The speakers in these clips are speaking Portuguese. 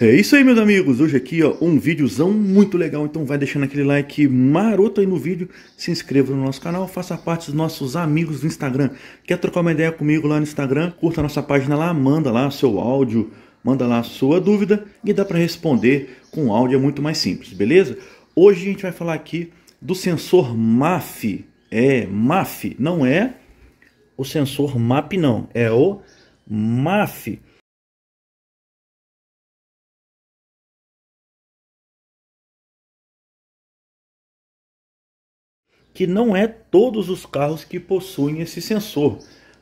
É isso aí, meus amigos. Hoje aqui, ó, um vídeozão muito legal. Então vai deixando aquele like maroto aí no vídeo. Se inscreva no nosso canal, faça parte dos nossos amigos do Instagram. Quer trocar uma ideia comigo lá no Instagram? Curta a nossa página lá, manda lá seu áudio, manda lá sua dúvida e dá para responder com áudio, é muito mais simples, beleza? Hoje a gente vai falar aqui do sensor MAF. É, MAF, não é o sensor MAP não, é o MAF. que não é todos os carros que possuem esse sensor.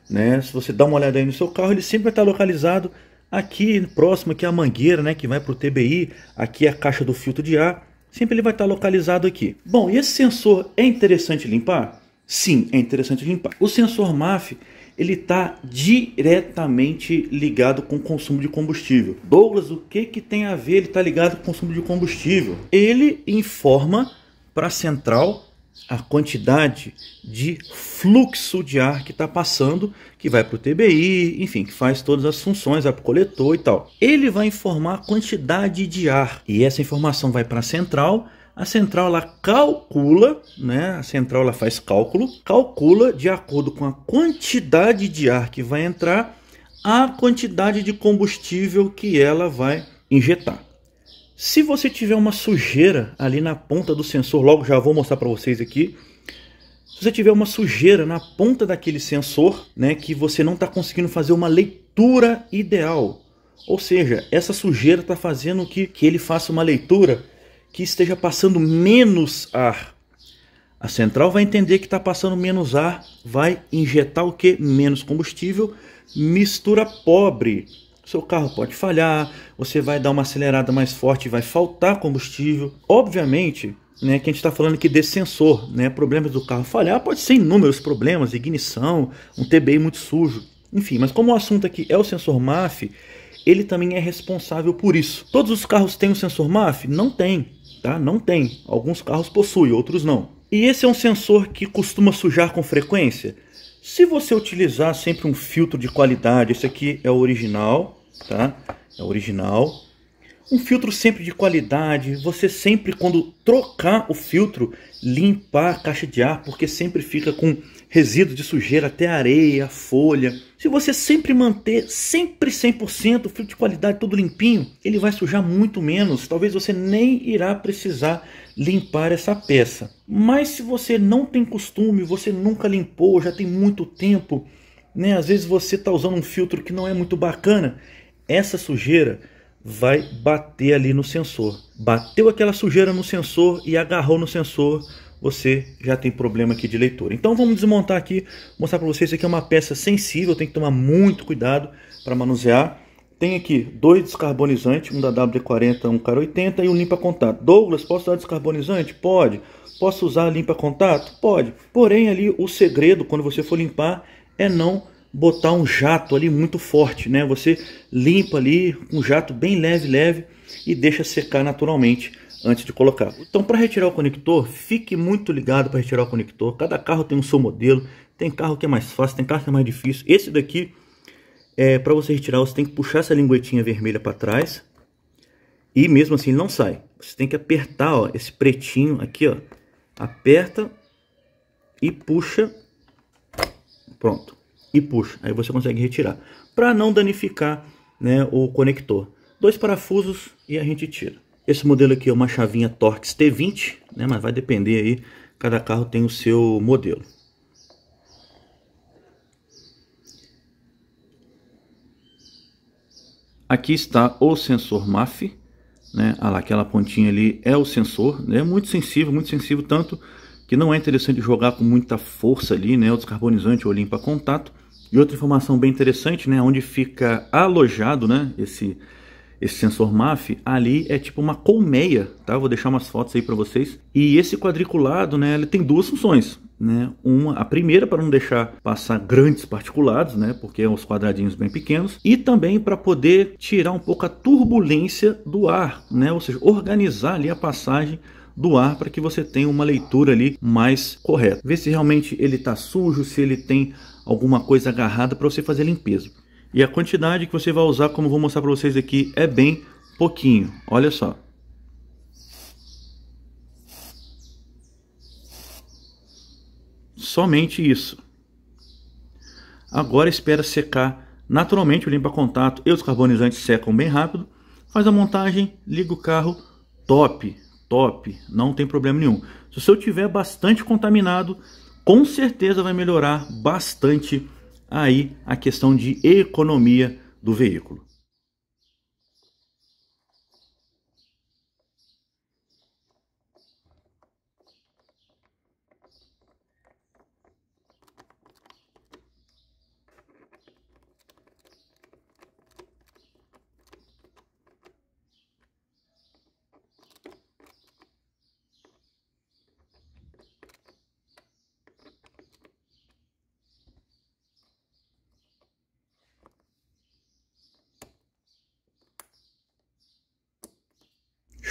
Né? Se você dá uma olhada aí no seu carro, ele sempre está localizado aqui próximo, aqui à é mangueira né, que vai para o TBI, aqui é a caixa do filtro de ar, sempre ele vai estar localizado aqui. Bom, e esse sensor é interessante limpar? Sim, é interessante limpar. O sensor MAF ele está diretamente ligado com o consumo de combustível. Douglas, o que, que tem a ver ele está ligado com o consumo de combustível? Ele informa para a central a quantidade de fluxo de ar que está passando, que vai para o TBI, enfim, que faz todas as funções, vai para o coletor e tal. Ele vai informar a quantidade de ar e essa informação vai para a central. A central ela calcula, né? A central ela faz cálculo, calcula de acordo com a quantidade de ar que vai entrar, a quantidade de combustível que ela vai injetar. Se você tiver uma sujeira ali na ponta do sensor, logo já vou mostrar para vocês aqui. Se você tiver uma sujeira na ponta daquele sensor, né, que você não está conseguindo fazer uma leitura ideal, ou seja, essa sujeira está fazendo que, que ele faça uma leitura que esteja passando menos ar. A central vai entender que está passando menos ar, vai injetar o que? Menos combustível, mistura pobre seu carro pode falhar, você vai dar uma acelerada mais forte e vai faltar combustível. Obviamente, né, que a gente está falando aqui desse sensor, né, problemas do carro falhar, pode ser inúmeros problemas, ignição, um TBI muito sujo, enfim, mas como o assunto aqui é o sensor MAF, ele também é responsável por isso. Todos os carros têm o um sensor MAF? Não tem, tá? Não tem. Alguns carros possuem, outros não. E esse é um sensor que costuma sujar com frequência? Se você utilizar sempre um filtro de qualidade, esse aqui é o original, tá? É o original. Um filtro sempre de qualidade, você sempre, quando trocar o filtro, limpar a caixa de ar, porque sempre fica com resíduo de sujeira, até areia, folha. Se você sempre manter sempre 100% o filtro de qualidade todo limpinho, ele vai sujar muito menos. Talvez você nem irá precisar limpar essa peça. Mas se você não tem costume, você nunca limpou, já tem muito tempo, né? Às vezes você está usando um filtro que não é muito bacana. Essa sujeira vai bater ali no sensor. Bateu aquela sujeira no sensor e agarrou no sensor, você já tem problema aqui de leitura. Então vamos desmontar aqui, mostrar para vocês, isso aqui é uma peça sensível, tem que tomar muito cuidado para manusear. Tem aqui dois descarbonizantes, um da W40, um cara 80 e um limpa contato. Douglas, posso usar descarbonizante? Pode. Posso usar limpa contato? Pode. Porém ali o segredo quando você for limpar é não botar um jato ali muito forte, né? Você limpa ali um jato bem leve, leve e deixa secar naturalmente antes de colocar. Então, para retirar o conector, fique muito ligado para retirar o conector. Cada carro tem o seu modelo. Tem carro que é mais fácil, tem carro que é mais difícil. Esse daqui, é, para você retirar, você tem que puxar essa linguetinha vermelha para trás. E mesmo assim ele não sai. Você tem que apertar ó, esse pretinho aqui. ó, Aperta e puxa. Pronto e puxa. Aí você consegue retirar, para não danificar né, o conector. Dois parafusos e a gente tira. Esse modelo aqui é uma chavinha Torx T20, né, mas vai depender aí, cada carro tem o seu modelo. Aqui está o sensor MAF, né? Ah lá, aquela pontinha ali é o sensor, né? É muito sensível, muito sensível, tanto que não é interessante jogar com muita força ali, né? O descarbonizante ou limpa contato, e outra informação bem interessante, né, onde fica alojado, né, esse esse sensor MAF, ali é tipo uma colmeia, tá? Vou deixar umas fotos aí para vocês. E esse quadriculado, né, ele tem duas funções, né? Uma, a primeira para não deixar passar grandes particulados, né, porque é os quadradinhos bem pequenos, e também para poder tirar um pouco a turbulência do ar, né? Ou seja, organizar ali a passagem do ar para que você tenha uma leitura ali mais correta. Ver se realmente ele está sujo, se ele tem alguma coisa agarrada para você fazer limpeza. E a quantidade que você vai usar, como vou mostrar para vocês aqui, é bem pouquinho. Olha só. Somente isso. Agora espera secar naturalmente o limpa-contato e os carbonizantes secam bem rápido. Faz a montagem, liga o carro, top, top, não tem problema nenhum. Se o seu tiver bastante contaminado, com certeza vai melhorar bastante aí a questão de economia do veículo.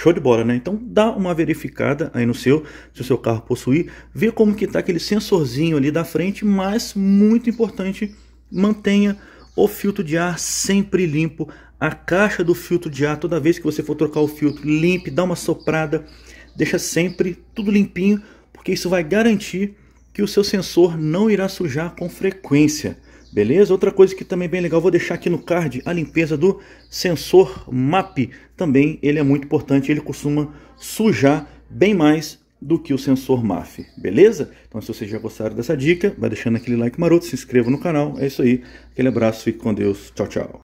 Show de bola, né? Então dá uma verificada aí no seu, se o seu carro possuir, vê como que tá aquele sensorzinho ali da frente, mas muito importante, mantenha o filtro de ar sempre limpo, a caixa do filtro de ar, toda vez que você for trocar o filtro, limpe, dá uma soprada, deixa sempre tudo limpinho, porque isso vai garantir que o seu sensor não irá sujar com frequência. Beleza? Outra coisa que também é bem legal, vou deixar aqui no card, a limpeza do sensor MAP. Também ele é muito importante, ele costuma sujar bem mais do que o sensor MAF, beleza? Então se vocês já gostaram dessa dica, vai deixando aquele like maroto, se inscreva no canal, é isso aí. Aquele abraço, fique com Deus, tchau, tchau.